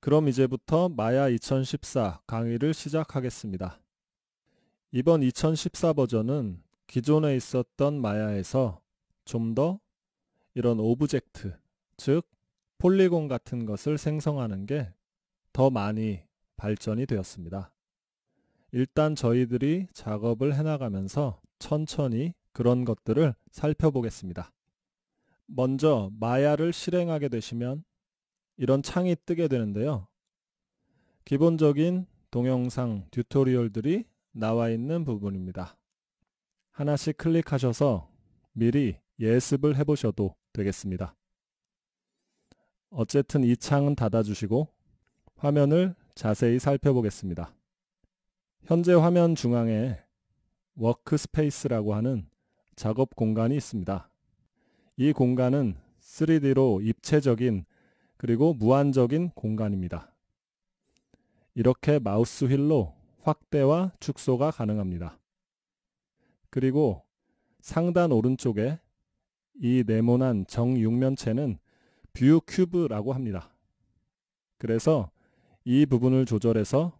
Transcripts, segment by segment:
그럼 이제부터 마야 2014 강의를 시작하겠습니다. 이번 2014 버전은 기존에 있었던 마야에서 좀 더 이런 오브젝트, 즉 폴리곤 같은 것을 생성하는 게 더 많이 발전이 되었습니다. 일단 저희들이 작업을 해나가면서 천천히 그런 것들을 살펴보겠습니다. 먼저 마야를 실행하게 되시면 이런 창이 뜨게 되는데요. 기본적인 동영상 튜토리얼들이 나와 있는 부분입니다. 하나씩 클릭하셔서 미리 예습을 해보셔도 되겠습니다. 어쨌든 이 창은 닫아주시고 화면을 자세히 살펴보겠습니다. 현재 화면 중앙에 워크스페이스라고 하는 작업 공간이 있습니다. 이 공간은 3D로 입체적인 그리고 무한적인 공간입니다. 이렇게 마우스 휠로 확대와 축소가 가능합니다. 그리고 상단 오른쪽에 이 네모난 정육면체는 뷰 큐브라고 합니다. 그래서 이 부분을 조절해서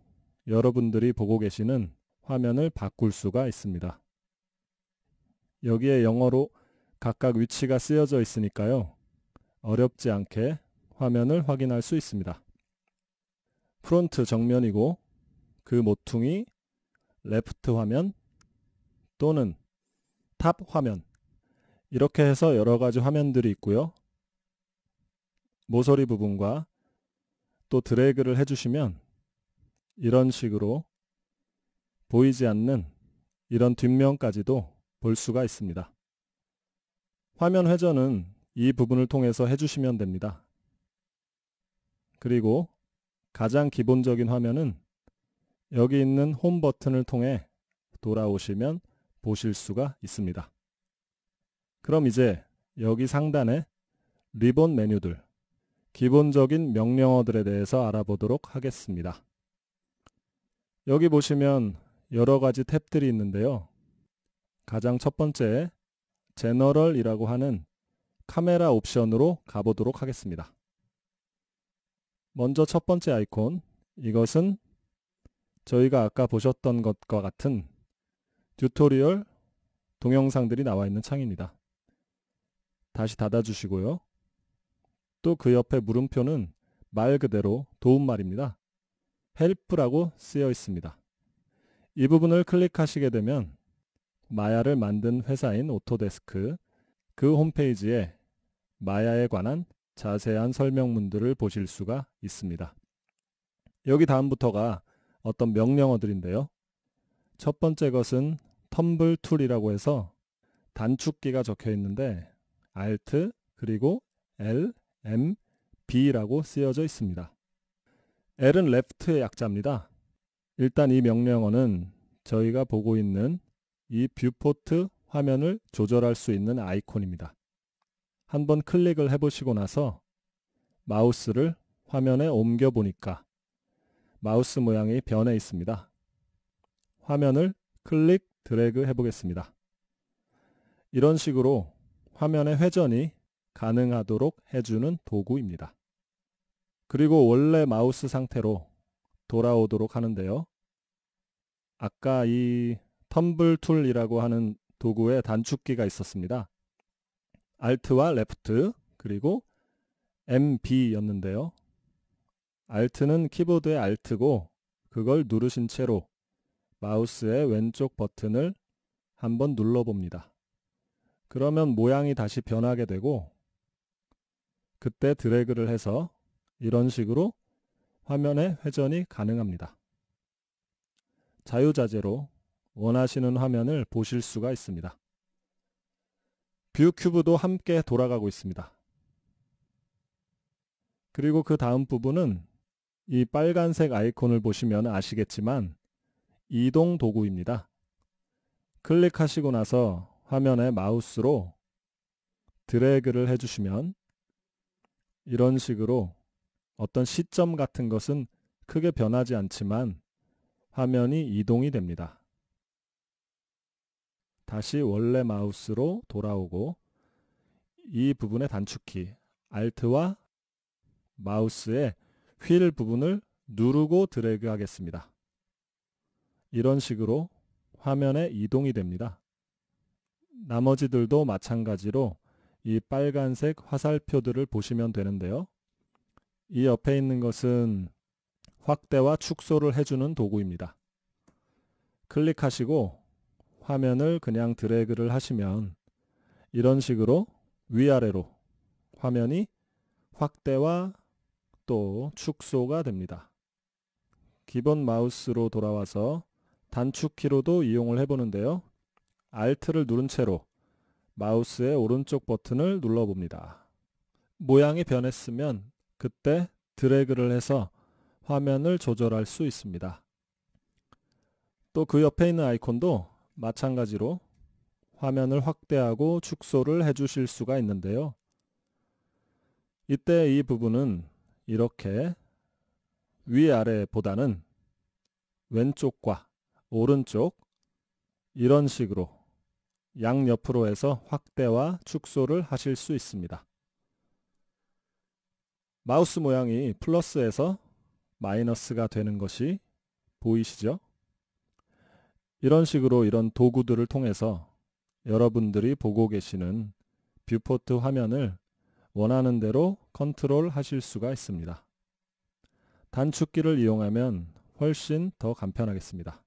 여러분들이 보고 계시는 화면을 바꿀 수가 있습니다. 여기에 영어로 각각 위치가 쓰여져 있으니까요. 어렵지 않게 화면을 확인할 수 있습니다. 프론트 정면이고 그 모퉁이 레프트 화면 또는 탑 화면 이렇게 해서 여러 가지 화면들이 있고요. 모서리 부분과 또 드래그를 해주시면 이런 식으로 보이지 않는 이런 뒷면까지도 볼 수가 있습니다. 화면 회전은 이 부분을 통해서 해주시면 됩니다. 그리고 가장 기본적인 화면은 여기 있는 홈 버튼을 통해 돌아오시면 보실 수가 있습니다. 그럼 이제 여기 상단에 리본 메뉴들, 기본적인 명령어들에 대해서 알아보도록 하겠습니다. 여기 보시면 여러 가지 탭들이 있는데요. 가장 첫 번째, 제너럴이라고 하는 카메라 옵션으로 가보도록 하겠습니다. 먼저 첫 번째 아이콘, 이것은 저희가 아까 보셨던 것과 같은 튜토리얼 동영상들이 나와 있는 창입니다. 다시 닫아주시고요. 또 그 옆에 물음표는 말 그대로 도움말입니다. 헬 e l 라고 쓰여 있습니다. 이 부분을 클릭하시게 되면 마야를 만든 회사인 오토데스크 그 홈페이지에 마야에 관한 자세한 설명문들을 보실 수가 있습니다. 여기 다음부터가 어떤 명령어들인데요. 첫 번째 것은 텀블 툴이라고 해서 단축기가 적혀 있는데 Alt 그리고 L, M, B라고 쓰여져 있습니다. L은 left의 약자입니다. 일단 이 명령어는 저희가 보고 있는 이 뷰포트 화면을 조절할 수 있는 아이콘입니다. 한번 클릭을 해보시고 나서 마우스를 화면에 옮겨 보니까 마우스 모양이 변해 있습니다. 화면을 클릭 드래그 해보겠습니다. 이런 식으로 화면의 회전이 가능하도록 해주는 도구입니다. 그리고 원래 마우스 상태로 돌아오도록 하는데요. 아까 이 텀블 툴이라고 하는 도구에 단축키가 있었습니다. Alt와 Left 그리고 MB였는데요. Alt는 키보드의 Alt고 그걸 누르신 채로 마우스의 왼쪽 버튼을 한번 눌러봅니다. 그러면 모양이 다시 변하게 되고 그때 드래그를 해서 이런 식으로 화면에 회전이 가능합니다. 자유자재로 원하시는 화면을 보실 수가 있습니다. 뷰큐브도 함께 돌아가고 있습니다. 그리고 그 다음 부분은 이 빨간색 아이콘을 보시면 아시겠지만 이동 도구입니다. 클릭하시고 나서 화면에 마우스로 드래그를 해주시면 이런 식으로 어떤 시점 같은 것은 크게 변하지 않지만 화면이 이동이 됩니다. 다시 원래 마우스로 돌아오고 이 부분의 단축키 Alt와 마우스의 휠 부분을 누르고 드래그 하겠습니다. 이런 식으로 화면에 이동이 됩니다. 나머지들도 마찬가지로 이 빨간색 화살표들을 보시면 되는데요. 이 옆에 있는 것은 확대와 축소를 해주는 도구입니다. 클릭하시고 화면을 그냥 드래그를 하시면 이런 식으로 위아래로 화면이 확대와 또 축소가 됩니다. 기본 마우스로 돌아와서 단축키로도 이용을 해보는데요. Alt를 누른 채로 마우스의 오른쪽 버튼을 눌러봅니다. 모양이 변했으면 그때 드래그를 해서 화면을 조절할 수 있습니다. 또 그 옆에 있는 아이콘도 마찬가지로 화면을 확대하고 축소를 해 주실 수가 있는데요. 이때 이 부분은 이렇게 위아래보다는 왼쪽과 오른쪽 이런 식으로 양옆으로 해서 확대와 축소를 하실 수 있습니다. 마우스 모양이 플러스에서 마이너스가 되는 것이 보이시죠? 이런 식으로 이런 도구들을 통해서 여러분들이 보고 계시는 뷰포트 화면을 원하는 대로 컨트롤 하실 수가 있습니다. 단축키를 이용하면 훨씬 더 간편하겠습니다.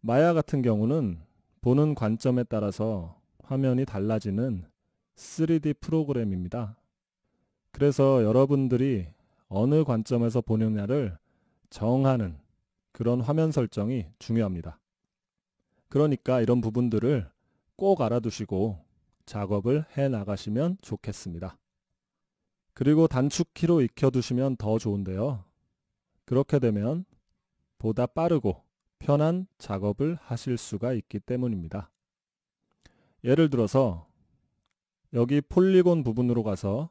마야 같은 경우는 보는 관점에 따라서 화면이 달라지는 3D 프로그램입니다. 그래서 여러분들이 어느 관점에서 보느냐를 정하는 그런 화면 설정이 중요합니다. 그러니까 이런 부분들을 꼭 알아두시고 작업을 해 나가시면 좋겠습니다. 그리고 단축키로 익혀두시면 더 좋은데요. 그렇게 되면 보다 빠르고 편한 작업을 하실 수가 있기 때문입니다. 예를 들어서 여기 폴리곤 부분으로 가서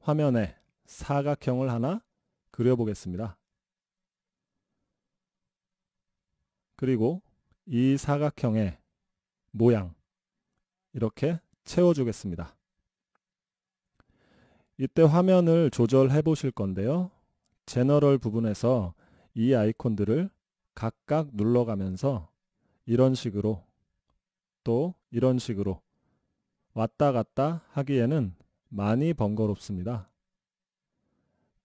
화면에 사각형을 하나 그려보겠습니다. 그리고 이 사각형의 모양 이렇게 채워주겠습니다. 이때 화면을 조절해 보실 건데요. 제너럴 부분에서 이 아이콘들을 각각 눌러가면서 이런 식으로 또 이런 식으로 왔다 갔다 하기에는 많이 번거롭습니다.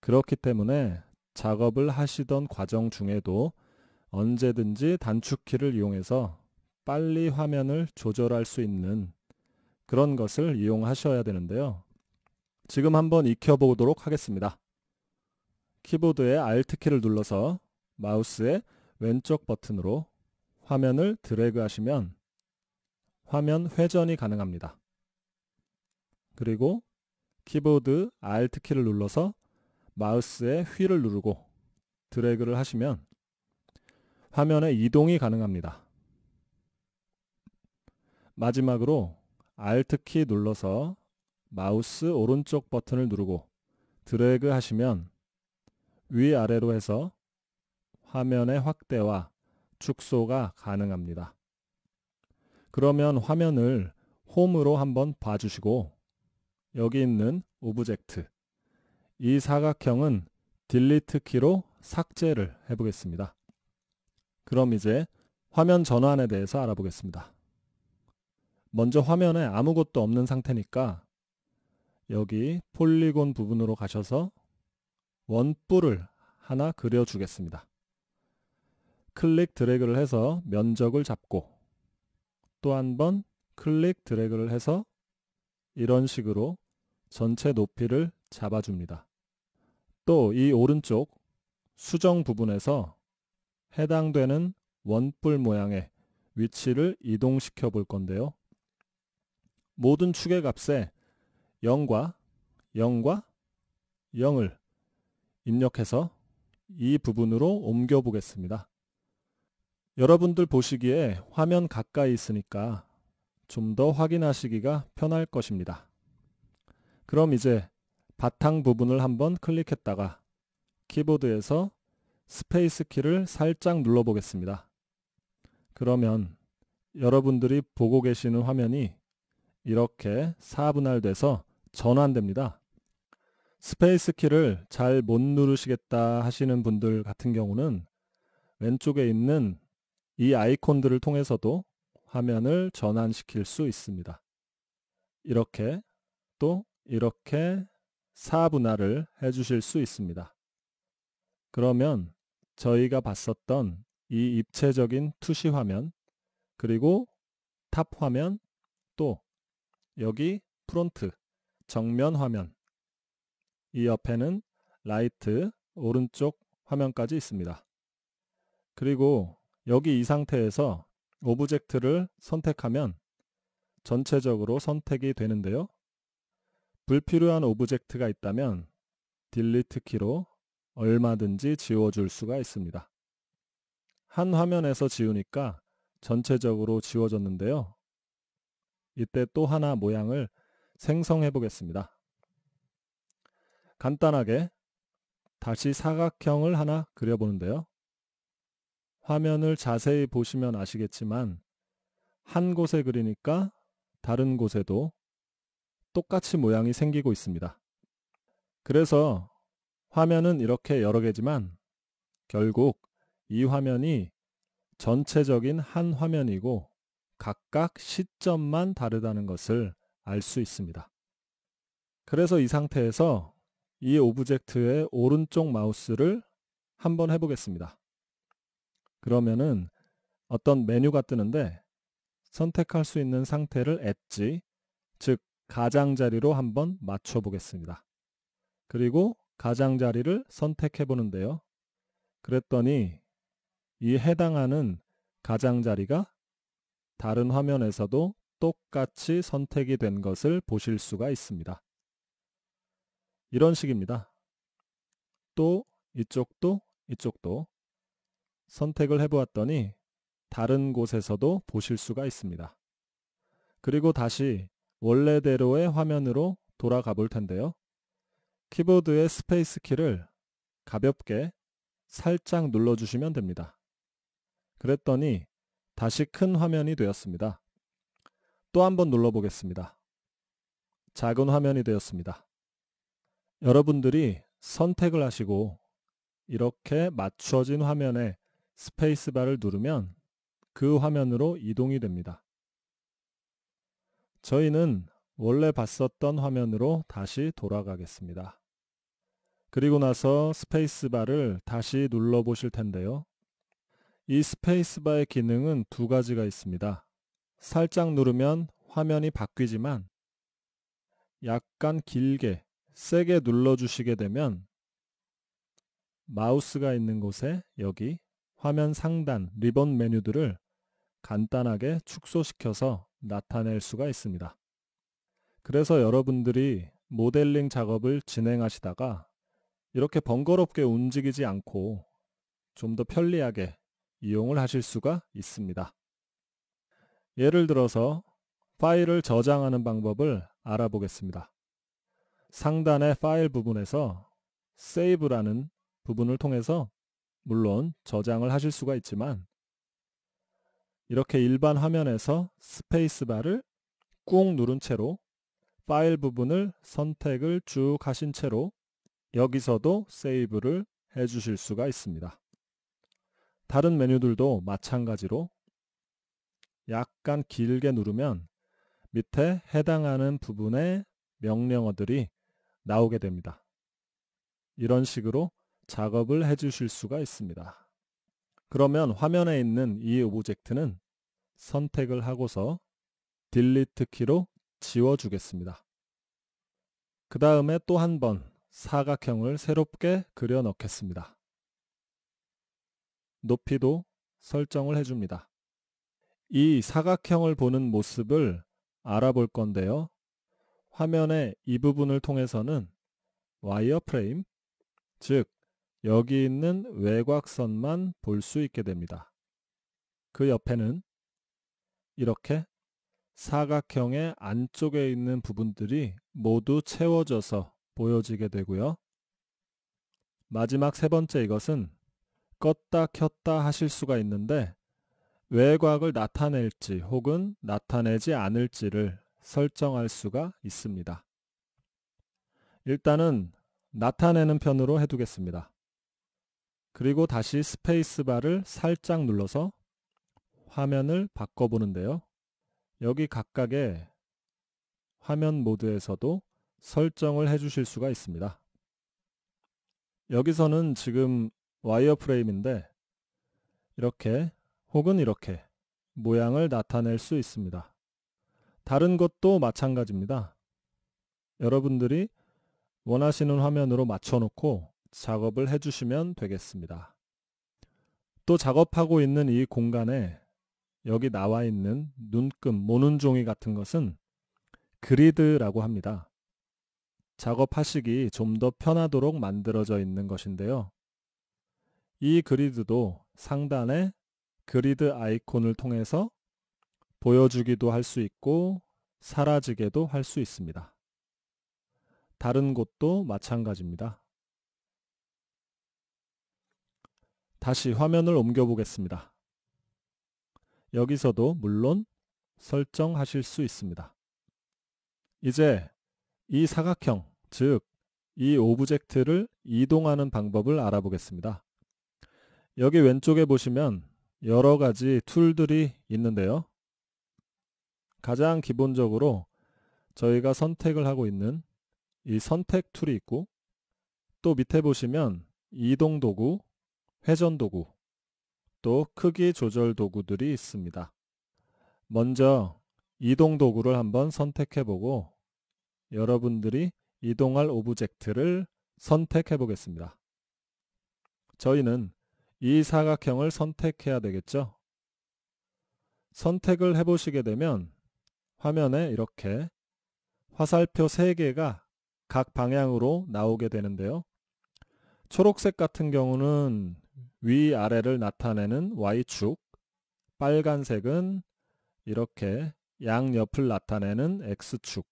그렇기 때문에 작업을 하시던 과정 중에도 언제든지 단축키를 이용해서 빨리 화면을 조절할 수 있는 그런 것을 이용하셔야 되는데요. 지금 한번 익혀보도록 하겠습니다. 키보드의 Alt키를 눌러서 마우스의 왼쪽 버튼으로 화면을 드래그 하시면 화면 회전이 가능합니다. 그리고 키보드 Alt키를 눌러서 마우스의 휠을 누르고 드래그를 하시면 화면의 이동이 가능합니다. 마지막으로 Alt키 눌러서 마우스 오른쪽 버튼을 누르고 드래그 하시면 위아래로 해서 화면의 확대와 축소가 가능합니다. 그러면 화면을 홈으로 한번 봐주시고 여기 있는 오브젝트 이 사각형은 딜리트 키로 삭제를 해보겠습니다. 그럼 이제 화면 전환에 대해서 알아보겠습니다. 먼저 화면에 아무것도 없는 상태니까 여기 폴리곤 부분으로 가셔서 원뿔을 하나 그려주겠습니다. 클릭 드래그를 해서 면적을 잡고 또 한 번 클릭 드래그를 해서 이런 식으로 전체 높이를 잡아줍니다. 또 이 오른쪽 수정 부분에서 해당되는 원뿔 모양의 위치를 이동시켜 볼 건데요. 모든 축의 값에 0과 0과 0을 입력해서 이 부분으로 옮겨 보겠습니다. 여러분들 보시기에 화면 가까이 있으니까 좀 더 확인하시기가 편할 것입니다. 그럼 이제 바탕 부분을 한번 클릭했다가 키보드에서 스페이스 키를 살짝 눌러보겠습니다. 그러면 여러분들이 보고 계시는 화면이 이렇게 4분할돼서 전환됩니다. 스페이스 키를 잘 못 누르시겠다 하시는 분들 같은 경우는 왼쪽에 있는 이 아이콘들을 통해서도 화면을 전환시킬 수 있습니다. 이렇게 또 이렇게 4분할을 해주실 수 있습니다. 그러면 저희가 봤었던 이 입체적인 투시 화면 그리고 탑 화면 또 여기 프론트 정면 화면 이 옆에는 라이트 오른쪽 화면까지 있습니다. 그리고 여기 이 상태에서 오브젝트를 선택하면 전체적으로 선택이 되는데요. 불필요한 오브젝트가 있다면 딜리트 키로 얼마든지 지워줄 수가 있습니다. 한 화면에서 지우니까 전체적으로 지워졌는데요. 이때 또 하나 모양을 생성해 보겠습니다. 간단하게 다시 사각형을 하나 그려보는데요. 화면을 자세히 보시면 아시겠지만 한 곳에 그리니까 다른 곳에도 똑같이 모양이 생기고 있습니다. 그래서 화면은 이렇게 여러 개지만 결국 이 화면이 전체적인 한 화면이고 각각 시점만 다르다는 것을 알 수 있습니다. 그래서 이 상태에서 이 오브젝트의 오른쪽 마우스를 한번 해보겠습니다. 그러면은 어떤 메뉴가 뜨는데 선택할 수 있는 상태를 엣지, 즉 가장자리로 한번 맞춰보겠습니다. 그리고 가장자리를 선택해 보는데요. 그랬더니 이 해당하는 가장자리가 다른 화면에서도 똑같이 선택이 된 것을 보실 수가 있습니다. 이런 식입니다. 또 이쪽도 이쪽도 선택을 해보았더니 다른 곳에서도 보실 수가 있습니다. 그리고 다시 원래대로의 화면으로 돌아가 볼 텐데요. 키보드의 스페이스 키를 가볍게 살짝 눌러주시면 됩니다. 그랬더니 다시 큰 화면이 되었습니다. 또 한번 눌러보겠습니다. 작은 화면이 되었습니다. 여러분들이 선택을 하시고 이렇게 맞춰진 화면에 스페이스바를 누르면 그 화면으로 이동이 됩니다. 저희는 원래 봤었던 화면으로 다시 돌아가겠습니다. 그리고 나서 스페이스바를 다시 눌러 보실 텐데요. 이 스페이스바의 기능은 두 가지가 있습니다. 살짝 누르면 화면이 바뀌지만 약간 길게, 세게 눌러주시게 되면 마우스가 있는 곳에 여기 화면 상단 리본 메뉴들을 간단하게 축소시켜서 나타낼 수가 있습니다. 그래서 여러분들이 모델링 작업을 진행하시다가 이렇게 번거롭게 움직이지 않고 좀 더 편리하게 이용을 하실 수가 있습니다. 예를 들어서 파일을 저장하는 방법을 알아보겠습니다. 상단의 파일 부분에서 Save라는 부분을 통해서 물론 저장을 하실 수가 있지만 이렇게 일반 화면에서 스페이스바를 꾹 누른 채로 파일 부분을 선택을 쭉 하신 채로 여기서도 세이브를 해 주실 수가 있습니다. 다른 메뉴들도 마찬가지로 약간 길게 누르면 밑에 해당하는 부분의 명령어들이 나오게 됩니다. 이런 식으로 작업을 해 주실 수가 있습니다. 그러면 화면에 있는 이 오브젝트는 선택을 하고서 딜리트 키로 지워주겠습니다. 그 다음에 또 한 번 사각형을 새롭게 그려 넣겠습니다. 높이도 설정을 해줍니다. 이 사각형을 보는 모습을 알아볼 건데요. 화면의 이 부분을 통해서는 와이어프레임, 즉 여기 있는 외곽선만 볼 수 있게 됩니다. 그 옆에는 이렇게 사각형의 안쪽에 있는 부분들이 모두 채워져서 보여지게 되고요. 마지막 세 번째 이것은 껐다 켰다 하실 수가 있는데 외곽을 나타낼지 혹은 나타내지 않을지를 설정할 수가 있습니다. 일단은 나타내는 편으로 해두겠습니다. 그리고 다시 스페이스바를 살짝 눌러서 화면을 바꿔보는데요. 여기 각각의 화면 모드에서도 설정을 해 주실 수가 있습니다. 여기서는 지금 와이어프레임인데 이렇게 혹은 이렇게 모양을 나타낼 수 있습니다. 다른 것도 마찬가지입니다. 여러분들이 원하시는 화면으로 맞춰놓고 작업을 해주시면 되겠습니다. 또 작업하고 있는 이 공간에 여기 나와 있는 눈금, 모눈 종이 같은 것은 그리드라고 합니다. 작업하시기 좀 더 편하도록 만들어져 있는 것인데요. 이 그리드도 상단에 그리드 아이콘을 통해서 보여주기도 할 수 있고 사라지게도 할 수 있습니다. 다른 곳도 마찬가지입니다. 다시 화면을 옮겨보겠습니다. 여기서도 물론 설정하실 수 있습니다. 이제 이 사각형, 즉, 이 오브젝트를 이동하는 방법을 알아보겠습니다. 여기 왼쪽에 보시면 여러 가지 툴들이 있는데요. 가장 기본적으로 저희가 선택을 하고 있는 이 선택 툴이 있고 또 밑에 보시면 이동 도구, 회전 도구, 또 크기 조절 도구들이 있습니다. 먼저 이동 도구를 한번 선택해 보고 여러분들이 이동할 오브젝트를 선택해 보겠습니다. 저희는 이 사각형을 선택해야 되겠죠? 선택을 해보시게 되면 화면에 이렇게 화살표 3개가 각 방향으로 나오게 되는데요. 초록색 같은 경우는 위아래를 나타내는 Y축, 빨간색은 이렇게 양옆을 나타내는 X축,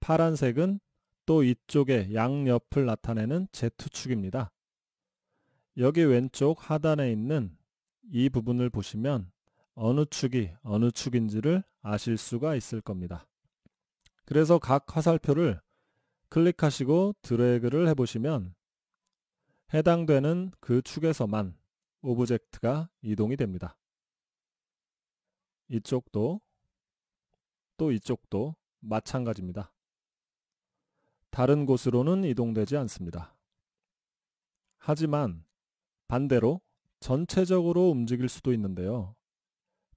파란색은 또 이쪽에 양옆을 나타내는 Z축입니다. 여기 왼쪽 하단에 있는 이 부분을 보시면 어느 축이 어느 축인지를 아실 수가 있을 겁니다. 그래서 각 화살표를 클릭하시고 드래그를 해보시면 해당되는 그 축에서만 오브젝트가 이동이 됩니다. 이쪽도 또 이쪽도 마찬가지입니다. 다른 곳으로는 이동되지 않습니다. 하지만 반대로 전체적으로 움직일 수도 있는데요.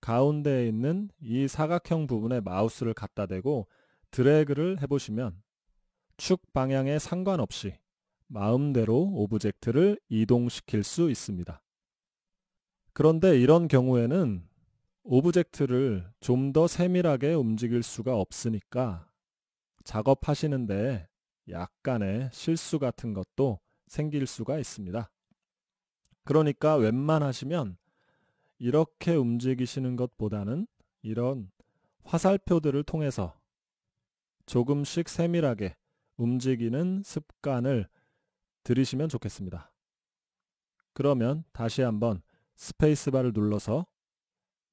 가운데에 있는 이 사각형 부분에 마우스를 갖다 대고 드래그를 해보시면 축 방향에 상관없이 마음대로 오브젝트를 이동시킬 수 있습니다. 그런데 이런 경우에는 오브젝트를 좀 더 세밀하게 움직일 수가 없으니까 작업하시는데 약간의 실수 같은 것도 생길 수가 있습니다. 그러니까 웬만하시면 이렇게 움직이시는 것보다는 이런 화살표들을 통해서 조금씩 세밀하게 움직이는 습관을 들으시면 좋겠습니다. 그러면 다시 한번 스페이스바를 눌러서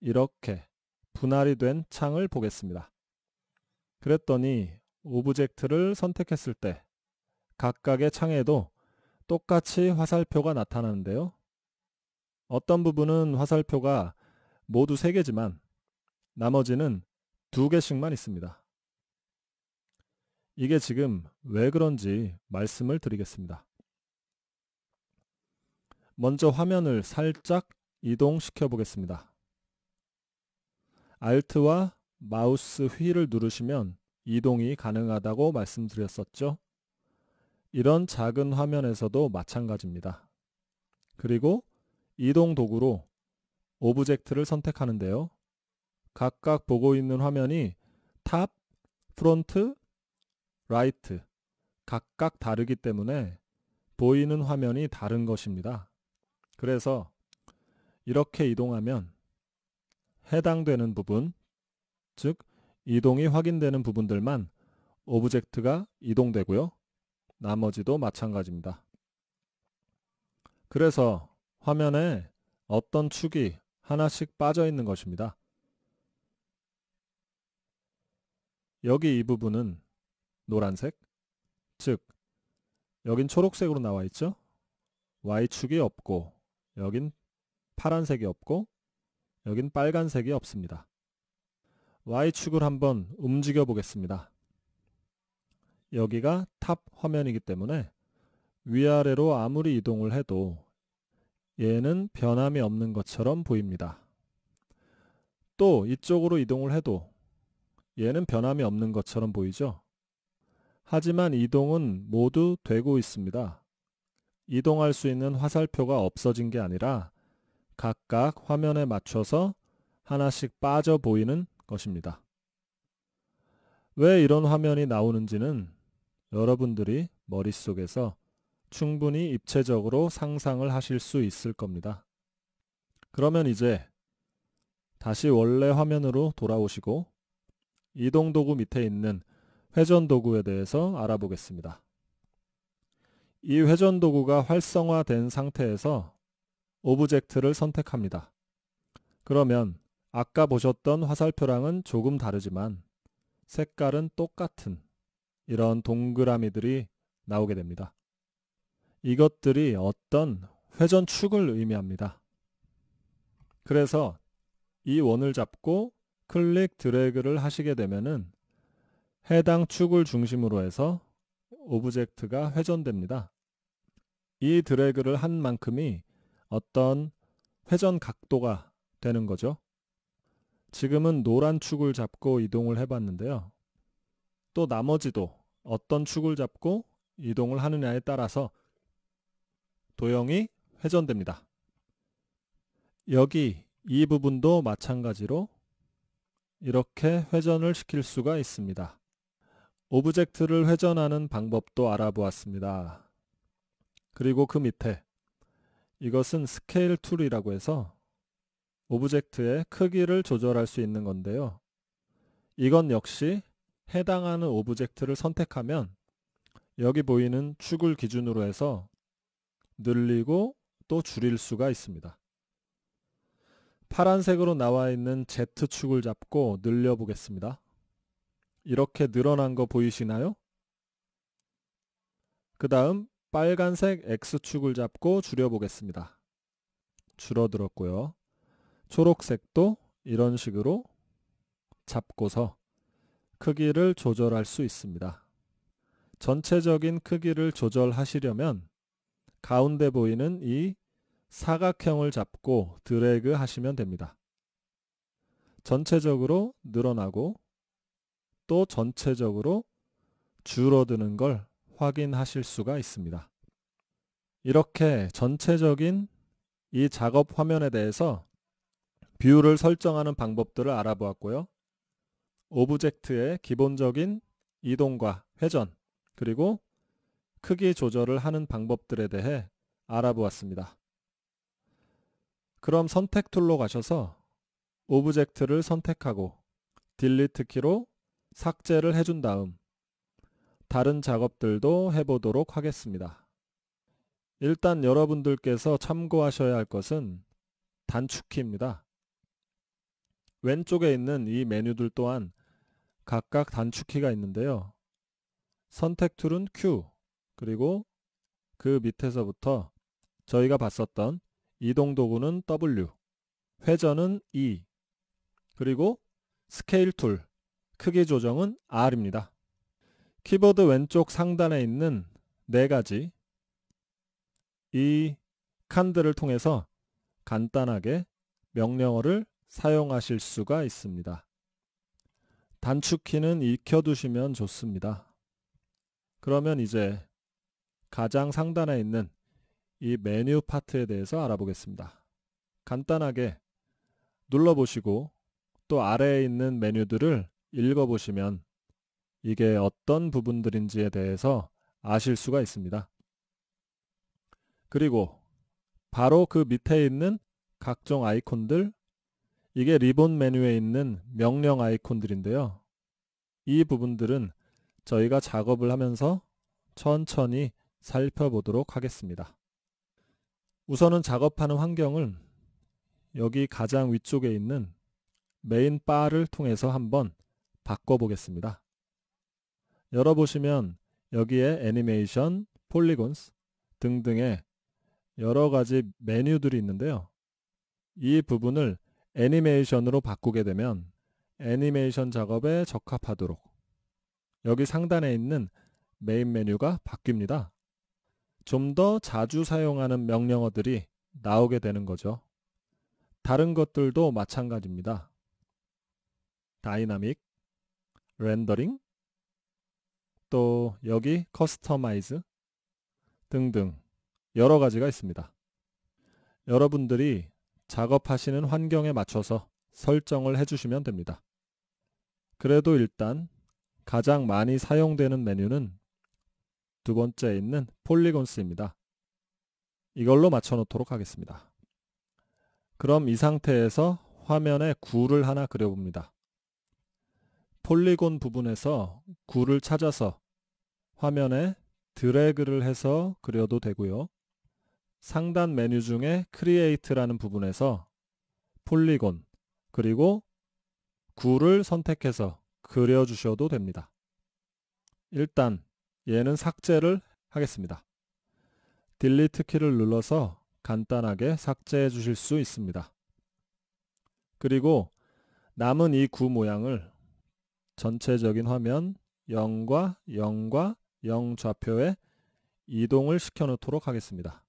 이렇게 분할이 된 창을 보겠습니다. 그랬더니 오브젝트를 선택했을 때 각각의 창에도 똑같이 화살표가 나타나는데요. 어떤 부분은 화살표가 모두 3개지만 나머지는 2개씩만 있습니다. 이게 지금 왜 그런지 말씀을 드리겠습니다. 먼저 화면을 살짝 이동시켜 보겠습니다. Alt와 마우스 휠을 누르시면 이동이 가능하다고 말씀드렸었죠. 이런 작은 화면에서도 마찬가지입니다. 그리고 이동 도구로 오브젝트를 선택하는데요. 각각 보고 있는 화면이 탑, 프론트, 라이트 각각 다르기 때문에 보이는 화면이 다른 것입니다. 그래서 이렇게 이동하면 해당되는 부분, 즉 이동이 확인되는 부분들만 오브젝트가 이동되고요. 나머지도 마찬가지입니다. 그래서 화면에 어떤 축이 하나씩 빠져 있는 것입니다. 여기 이 부분은 노란색, 즉 여긴 초록색으로 나와 있죠? Y축이 없고 여긴 파란색이 없고 여긴 빨간색이 없습니다. Y축을 한번 움직여 보겠습니다. 여기가 탑 화면이기 때문에 위아래로 아무리 이동을 해도 얘는 변함이 없는 것처럼 보입니다. 또 이쪽으로 이동을 해도 얘는 변함이 없는 것처럼 보이죠? 하지만 이동은 모두 되고 있습니다. 이동할 수 있는 화살표가 없어진 게 아니라 각각 화면에 맞춰서 하나씩 빠져 보이는 것입니다. 왜 이런 화면이 나오는지는 여러분들이 머릿속에서 충분히 입체적으로 상상을 하실 수 있을 겁니다. 그러면 이제 다시 원래 화면으로 돌아오시고 이동 도구 밑에 있는 회전 도구에 대해서 알아보겠습니다. 이 회전 도구가 활성화된 상태에서 오브젝트를 선택합니다. 그러면 아까 보셨던 화살표랑은 조금 다르지만 색깔은 똑같은 이런 동그라미들이 나오게 됩니다. 이것들이 어떤 회전축을 의미합니다. 그래서 이 원을 잡고 클릭 드래그를 하시게 되면 해당 축을 중심으로 해서 오브젝트가 회전됩니다. 이 드래그를 한 만큼이 어떤 회전 각도가 되는 거죠. 지금은 노란 축을 잡고 이동을 해봤는데요. 또 나머지도 어떤 축을 잡고 이동을 하느냐에 따라서 도형이 회전됩니다. 여기 이 부분도 마찬가지로 이렇게 회전을 시킬 수가 있습니다. 오브젝트를 회전하는 방법도 알아보았습니다. 그리고 그 밑에 이것은 스케일 툴이라고 해서 오브젝트의 크기를 조절할 수 있는 건데요. 이건 역시 해당하는 오브젝트를 선택하면 여기 보이는 축을 기준으로 해서 늘리고 또 줄일 수가 있습니다. 파란색으로 나와 있는 Z축을 잡고 늘려 보겠습니다. 이렇게 늘어난 거 보이시나요? 그 다음 빨간색 X축을 잡고 줄여보겠습니다. 줄어들었고요. 초록색도 이런 식으로 잡고서 크기를 조절할 수 있습니다. 전체적인 크기를 조절하시려면 가운데 보이는 이 사각형을 잡고 드래그 하시면 됩니다. 전체적으로 늘어나고 또 전체적으로 줄어드는 걸 확인하실 수가 있습니다. 이렇게 전체적인 이 작업 화면에 대해서 뷰를 설정하는 방법들을 알아보았고요. 오브젝트의 기본적인 이동과 회전 그리고 크기 조절을 하는 방법들에 대해 알아보았습니다. 그럼 선택 툴로 가셔서 오브젝트를 선택하고 딜리트 키로 삭제를 해준 다음 다른 작업들도 해보도록 하겠습니다. 일단 여러분들께서 참고하셔야 할 것은 단축키입니다. 왼쪽에 있는 이 메뉴들 또한 각각 단축키가 있는데요. 선택 툴은 Q, 그리고 그 밑에서부터 저희가 봤었던 이동 도구는 W, 회전은 E, 그리고 스케일 툴, 크기 조정은 R입니다. 키보드 왼쪽 상단에 있는 네 가지 이 칸들을 통해서 간단하게 명령어를 사용하실 수가 있습니다. 단축키는 익혀두시면 좋습니다. 그러면 이제 가장 상단에 있는 이 메뉴 파트에 대해서 알아보겠습니다. 간단하게 눌러보시고 또 아래에 있는 메뉴들을 읽어보시면 이게 어떤 부분들인지에 대해서 아실 수가 있습니다. 그리고 바로 그 밑에 있는 각종 아이콘들, 이게 리본 메뉴에 있는 명령 아이콘들인데요. 이 부분들은 저희가 작업을 하면서 천천히 살펴보도록 하겠습니다. 우선은 작업하는 환경을 여기 가장 위쪽에 있는 메인 바를 통해서 한번 바꿔보겠습니다. 열어보시면 여기에 애니메이션, 폴리곤스 등등의 여러 가지 메뉴들이 있는데요. 이 부분을 애니메이션으로 바꾸게 되면 애니메이션 작업에 적합하도록 여기 상단에 있는 메인 메뉴가 바뀝니다. 좀 더 자주 사용하는 명령어들이 나오게 되는 거죠. 다른 것들도 마찬가지입니다. 다이나믹, 렌더링, 또 여기 커스터마이즈 등등 여러 가지가 있습니다. 여러분들이 작업하시는 환경에 맞춰서 설정을 해주시면 됩니다. 그래도 일단 가장 많이 사용되는 메뉴는 두 번째 있는 폴리곤스입니다. 이걸로 맞춰놓도록 하겠습니다. 그럼 이 상태에서 화면에 구를 하나 그려봅니다. 폴리곤 부분에서 구를 찾아서 화면에 드래그를 해서 그려도 되고요. 상단 메뉴 중에 크리에이트라는 부분에서 폴리곤 그리고 구를 선택해서 그려주셔도 됩니다. 일단 얘는 삭제를 하겠습니다. 딜리트 키를 눌러서 간단하게 삭제해 주실 수 있습니다. 그리고 남은 이 구 모양을 전체적인 화면 0과 0과 0 좌표에 이동을 시켜놓도록 하겠습니다.